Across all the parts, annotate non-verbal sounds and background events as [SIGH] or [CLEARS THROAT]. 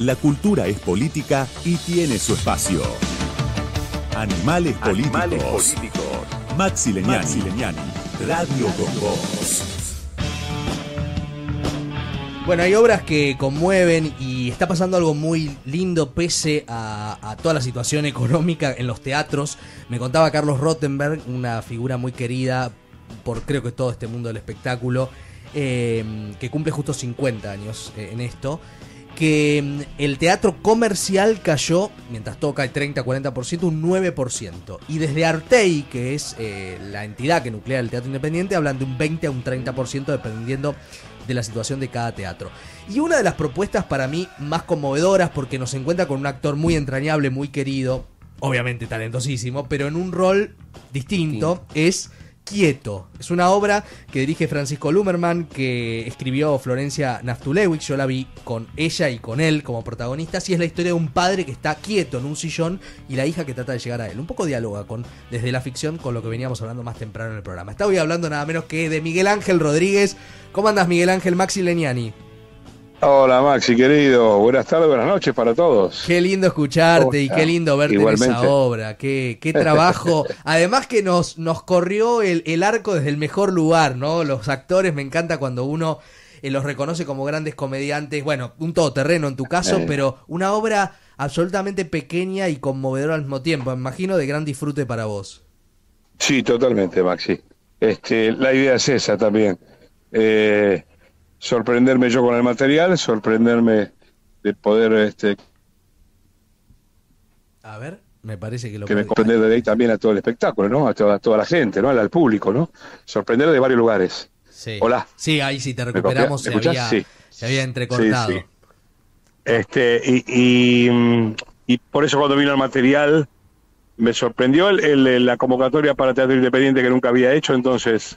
La cultura es política y tiene su espacio. Animales, políticos. Maxi Leñani. Radio con Bueno, hay obras que conmueven y está pasando algo muy lindo pese a, toda la situación económica en los teatros. Me contaba Carlos Rottenberg, una figura muy querida por creo que todo este mundo del espectáculo, eh, que cumple justo 50 años eh, en esto que mm, el teatro comercial cayó, mientras toca el 30-40%, un 9%. Y desde Artei, que es eh, la entidad que nuclea el teatro independiente, hablan de un 20 a un 30% dependiendo de la situación de cada teatro. Y una de las propuestas para mí más conmovedoras, porque nos encuentra con un actor muy entrañable, muy querido, obviamente talentosísimo, pero en un rol distinto, es Quieto. Es una obra que dirige Francisco Lumerman, que escribió Florencia Naftulewicz. Yo la vi con ella y con él como protagonistas. Y es la historia de un padre que está quieto en un sillón y la hija que trata de llegar a él. Un poco diáloga con, desde la ficción con lo que veníamos hablando más temprano en el programa. Está hoy hablando nada menos que de Miguel Ángel Rodríguez. ¿Cómo andas, Miguel Ángel Maxi Leniani? Hola Maxi, querido. Buenas tardes, buenas noches para todos. Qué lindo escucharte y qué lindo verte en esa obra. Qué, trabajo. [LAUGHS] Además que nos, nos corrió el, arco desde el mejor lugar, ¿no? Los actores, me encanta cuando uno eh, los reconoce como grandes comediantes. Bueno, un todoterreno en tu caso, pero una obra absolutamente pequeña y conmovedora al mismo tiempo. Me imagino de gran disfrute para vos. Sí, totalmente, Maxi. Este, la idea es esa también. Eh, sorprenderme yo con el material, sorprenderme de poder este a ver, me parece que lo que me también a todo el espectáculo, ¿no? A toda, toda la gente, ¿no? Al, público, ¿no? Sorprender de varios lugares. Sí. Hola. Sí, ahí sí te recuperamos, se, había, entrecortado. Este, y, y, y, por eso cuando vino el material me sorprendió el, la convocatoria para Teatro Independiente que nunca había hecho, entonces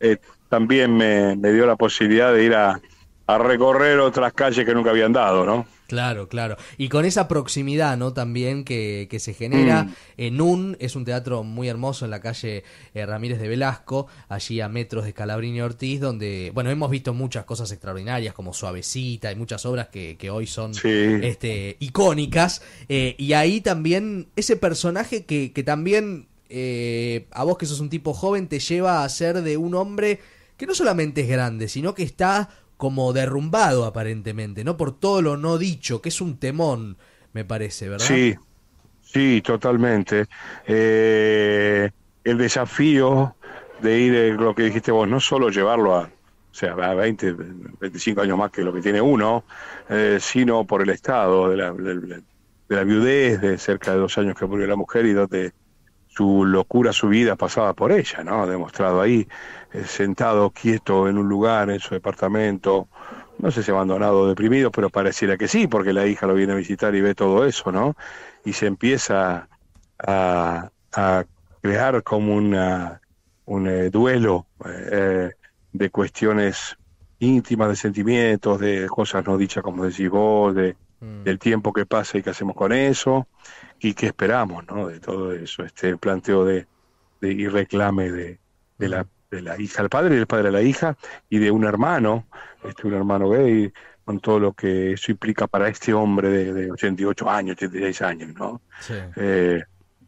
eh, también me, dio la posibilidad de ir a, recorrer otras calles que nunca había andado, ¿no? Claro, claro. Y con esa proximidad, ¿no? También que, que se genera. Mm. En un, es un teatro muy hermoso en la calle eh, Ramírez de Velasco, allí a metros de y Ortiz, donde, bueno, hemos visto muchas cosas extraordinarias como Suavecita y muchas obras que, hoy son este, icónicas. Eh, y ahí también ese personaje que, que también eh, a vos que sos un tipo joven, te lleva a ser de un hombre que no solamente es grande, sino que está como derrumbado aparentemente, ¿no? Por todo lo no dicho, que es un temón, me parece, ¿verdad? Sí, sí, totalmente. Eh, el desafío de ir, eh, lo que dijiste vos, no solo llevarlo a, o sea, a 20, 25 años más que lo que tiene uno, sino por el estado de la, la viudez, de cerca de dos años que murió la mujer y donde su locura, su vida pasada por ella, ¿no? Demostrado ahí, eh, sentado, quieto en un lugar, en su departamento, no sé si abandonado deprimido, pero pareciera que sí, porque la hija lo viene a visitar y ve todo eso, ¿no? Y se empieza a, crear como una, un eh, duelo eh, de cuestiones íntimas, de sentimientos, de cosas no dichas, como decís vos, de, Mm. del tiempo que pasa y qué hacemos con eso y qué esperamos ¿no? de todo eso, este planteo de, y reclame mm. de, la, hija al padre, y del padre a la hija y de un hermano, este, un hermano gay, con todo lo que eso implica para este hombre de, 88 años, 86 años, ¿no? Eh,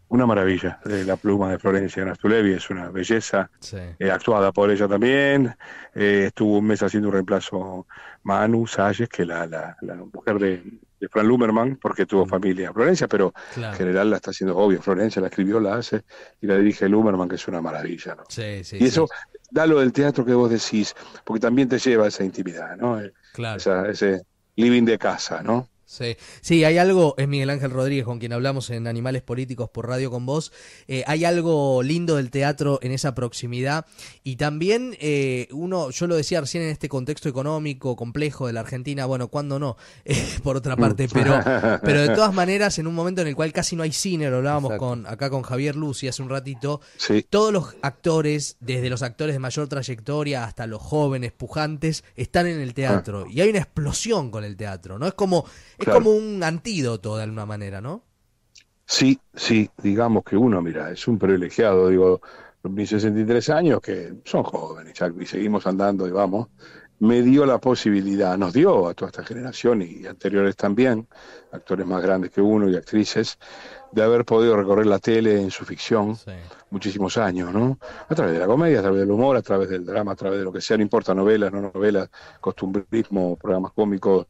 una maravilla. de eh, la pluma de Florencia Nastulevi es una belleza, eh, actuada por ella también. estuvo un mes haciendo un reemplazo Manu Salles, que la mujer de, de Fran Lumerman, porque tuvo mm. familia en Florencia, pero en general la está haciendo obvio. Florencia la escribió, la hace y la dirige Lumerman, que es una maravilla. ¿no? y eso da lo del teatro que vos decís, porque también te lleva esa intimidad, ¿no? ese living de casa, ¿no? Sí. sí, hay algo, es Miguel Ángel Rodríguez con quien hablamos en Animales Políticos por Radio con Vos, eh, hay algo lindo del teatro en esa proximidad y también eh, uno, yo lo decía recién en este contexto económico complejo de la Argentina, bueno, cuando no, [LAUGHS] eh, por otra mm. parte, pero, [LAUGHS] pero de todas maneras en un momento en el cual casi no hay cine, lo hablábamos con, acá con Javier Lucy hace un ratito, todos los actores, desde los actores de mayor trayectoria hasta los jóvenes pujantes, están en el teatro ah. y hay una explosión con el teatro, ¿no? Es como es como un antídoto de alguna manera, ¿no? Sí, sí, digamos que uno, mira, es un privilegiado, digo, los 63 años, que son jóvenes, y seguimos andando y vamos, me dio la posibilidad, nos dio a toda esta generación y anteriores también, actores más grandes que uno y actrices, de haber podido recorrer la tele en su ficción muchísimos años, ¿no? A través de la comedia, a través del humor, a través del drama, a través de lo que sea, no importa, novelas, no novelas, costumbrismo, programas cómicos,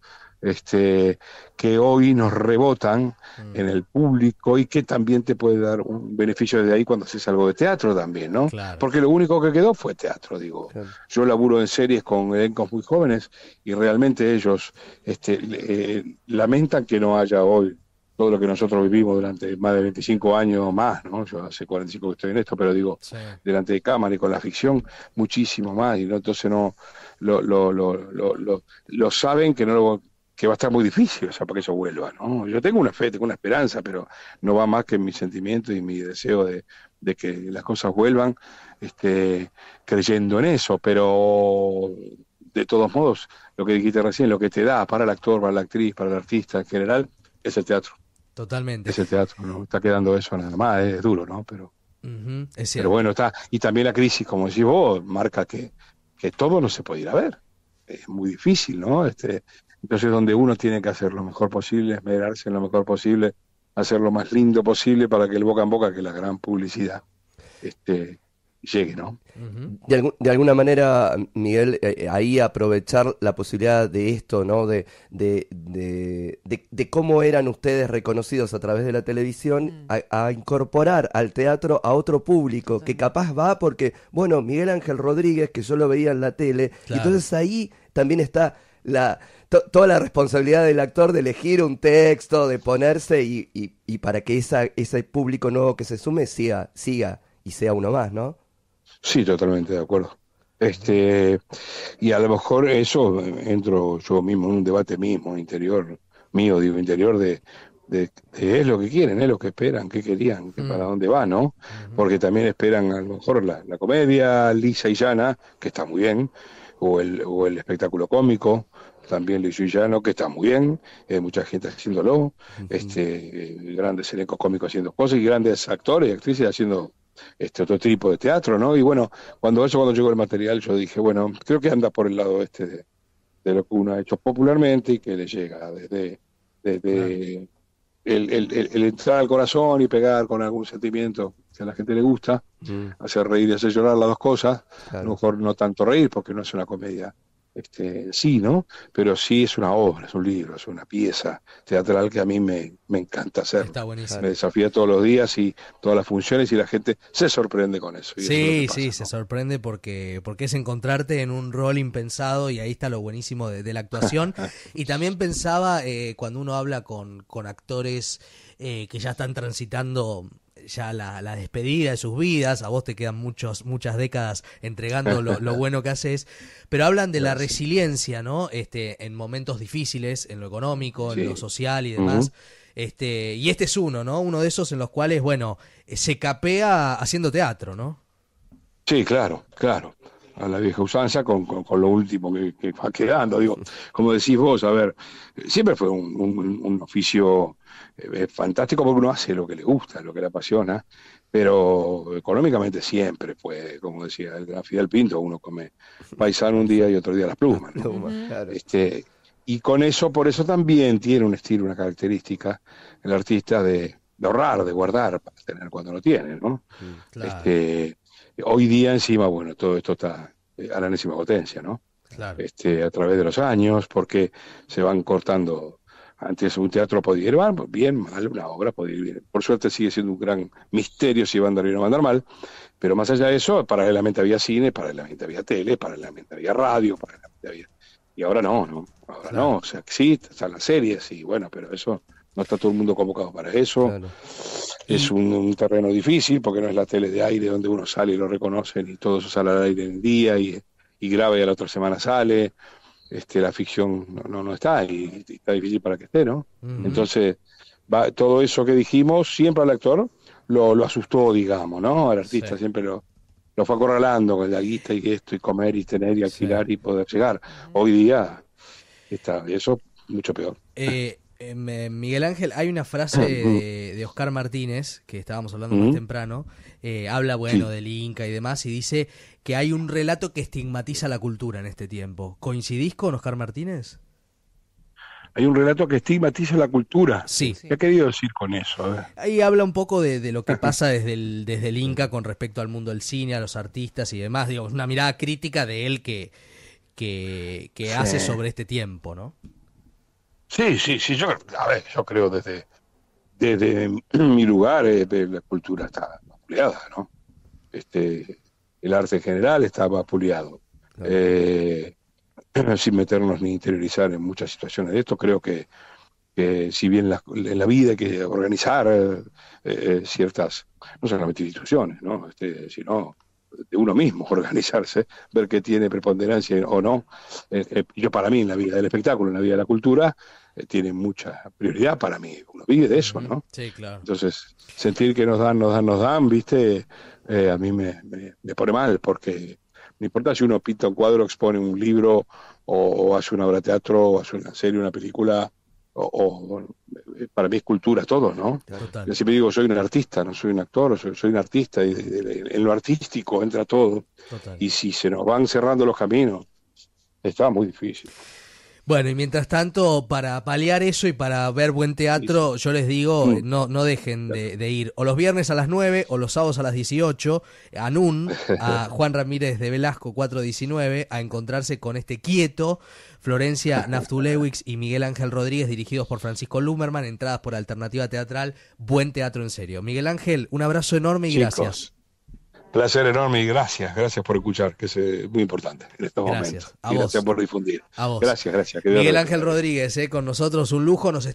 este, que hoy nos rebotan mm. en el público y que también te puede dar un beneficio desde ahí cuando haces algo de teatro también, ¿no? Porque lo único que quedó fue teatro, digo. Yo laburo en series con elencos muy jóvenes y realmente ellos este, eh, lamentan que no haya hoy todo lo que nosotros vivimos durante más de 25 años o más, ¿no? Yo hace 45 que estoy en esto, pero digo, delante de cámara y con la ficción, muchísimo más, y no, entonces no, lo, lo, lo, lo, saben que no lo que va a estar muy difícil o sea, para que eso vuelva. ¿no? Yo tengo una fe, tengo una esperanza, pero no va más que mi sentimiento y mi deseo de, que las cosas vuelvan este, creyendo en eso. Pero de todos modos, lo que dijiste recién, lo que te da para el actor, para la actriz, para el artista en general, es el teatro. Totalmente. Es el teatro, ¿no? Está quedando eso nada más, es duro, ¿no? Pero, es cierto. bueno, está. Y también la crisis, como decís vos, marca que, que todo no se puede ir a ver. Es muy difícil, ¿no? Este, entonces, donde uno tiene que hacer lo mejor posible, esmerarse en lo mejor posible, hacer lo más lindo posible para que el boca en boca, que la gran publicidad, este, llegue, ¿no? De, alguna manera, Miguel, eh, eh, ahí aprovechar la posibilidad de esto, ¿no? De, de, cómo eran ustedes reconocidos a través de la televisión, mm. a, incorporar al teatro a otro público que capaz va porque, bueno, Miguel Ángel Rodríguez, que yo lo veía en la tele, entonces ahí también está la, toda la responsabilidad del actor de elegir un texto, de ponerse y, y, y para que esa, ese público nuevo que se sume siga, siga y sea uno más, ¿no? Sí, totalmente de acuerdo. Este, y a lo mejor eso eh, entro yo mismo en un debate mismo, interior, mío, digo, interior de, de, es lo que quieren, es lo que esperan, qué querían, mm. para dónde va, ¿no? Porque también esperan a lo mejor la, la, comedia lisa y llana, que está muy bien, o o el espectáculo cómico, también Luis Villano, que está muy bien, eh, mucha gente haciéndolo, este, eh, grandes elencos cómicos haciendo cosas y grandes actores y actrices haciendo este otro tipo de teatro, ¿no? Y bueno, cuando eso, cuando llegó el material, yo dije, bueno, creo que anda por el lado este de, lo que uno ha hecho popularmente y que le llega desde, el, entrar al corazón y pegar con algún sentimiento que a la gente le gusta, mm. hacer reír y hacer llorar las dos cosas, a lo mejor no tanto reír porque no es una comedia este, sí, ¿no? Pero sí es una obra, es un libro, es una pieza teatral que a mí me, me encanta hacer. Está Me desafía todos los días y todas las funciones y la gente se sorprende con eso. Sí, sí, se sorprende porque, porque es encontrarte en un rol impensado y ahí está lo buenísimo de, la actuación. [LAUGHS] y también pensaba eh, cuando uno habla con, con actores eh, que ya están transitando ya la, despedida de sus vidas, a vos te quedan muchos, muchas décadas entregando lo, [LAUGHS] bueno que haces, pero hablan de la resiliencia, ¿no? Este, en momentos difíciles, en lo económico, en lo social y demás. Este, y este es uno, ¿no? Uno de esos en los cuales, bueno, se capea haciendo teatro, ¿no? Sí, claro, claro a la vieja usanza con, lo último que, va quedando. Digo, como decís vos, a ver, siempre fue un, oficio eh, eh, fantástico porque uno hace lo que le gusta, lo que le apasiona, pero económicamente siempre fue, como decía el gran Fidel Pinto, uno come paisano un día y otro día las plumas. este, y con eso, por eso también tiene un estilo, una característica, el artista de, ahorrar, de guardar para tener cuando lo tiene, ¿no? Mm, este, Hoy día encima, bueno, todo esto está eh, a la enésima potencia, ¿no? Este, a través de los años, porque se van cortando. Antes un teatro podía ir pues bien, mal, una obra podía ir bien. Por suerte sigue siendo un gran misterio si va a andar bien o va a andar mal, pero más allá de eso, paralelamente había cine, paralelamente había tele, paralelamente había radio, paralelamente había... Y ahora no, ¿no? Ahora no, o sea, existen, están las series y bueno, pero eso, no está todo el mundo convocado para eso. Claro. Es un, terreno difícil porque no es la tele de aire donde uno sale y lo reconocen y todo eso sale al aire en día y, y grave a la otra semana sale. Este, la ficción no, no, está y, está difícil para que esté, ¿no? Entonces, va, todo eso que dijimos siempre al actor lo, asustó, digamos, ¿no? Al artista siempre lo, lo fue acorralando con la guita y esto y comer y tener y alquilar y poder llegar. Hoy día está eso mucho peor. Eh, Miguel Ángel, hay una frase ah, de, Oscar Martínez, que estábamos hablando más temprano, eh, habla, bueno, del Inca y demás, y dice que hay un relato que estigmatiza la cultura en este tiempo. ¿Coincidís con Oscar Martínez? Hay un relato que estigmatiza la cultura. Sí. ¿Qué ha querido decir con eso? Ahí habla un poco de, lo que [LAUGHS] pasa desde el, desde Inca con respecto al mundo del cine, a los artistas y demás. Digo, una mirada crítica de él que, que, hace sobre este tiempo, ¿no? Sí, sí, sí, yo, a ver, yo creo desde, desde [CLEARS THROAT] mi lugar eh, la cultura está vapuleada, ¿no? Este, el arte en general está vapuleado. Eh, [CLEARS THROAT] sin meternos ni interiorizar en muchas situaciones de esto, creo que, si bien en la vida hay que organizar eh, ciertas, no solamente instituciones, ¿no? Este, de uno mismo [LAUGHS] organizarse, ver qué tiene preponderancia o no. Eh, eh, yo para mí en la vida del espectáculo, en la vida de la cultura, eh, tiene mucha prioridad para mí. Uno vive de eso, ¿no? Sí, claro. Entonces, sentir que nos dan, nos dan, nos dan, viste, a mí me, me, pone mal, porque no importa si uno pinta un cuadro, expone un libro, o, o hace una obra de teatro, o hace una serie, una película, o, para mí es cultura todo, ¿no? Yo siempre digo, soy un artista, no soy un actor, soy, soy un artista, y en lo artístico entra todo. Y si se nos van cerrando los caminos, está muy difícil. Bueno, y mientras tanto, para paliar eso y para ver buen teatro, yo les digo, mm. no, no dejen de, ir o los viernes a las 9 o los sábados a las 18 a NUN, [LAUGHS] a Juan Ramírez de Velasco 419, a encontrarse con este quieto, Florencia Naftulewicz y Miguel Ángel Rodríguez, dirigidos por Francisco Lumerman, entradas por Alternativa Teatral, buen teatro en serio. Miguel Ángel, un abrazo enorme y gracias. Placer enorme y gracias, gracias por escuchar, que es eh, muy importante en estos gracias. momentos. A Gracias por difundir. A vos. Gracias, gracias. Miguel Ángel Rodríguez, eh, con nosotros, un lujo, nos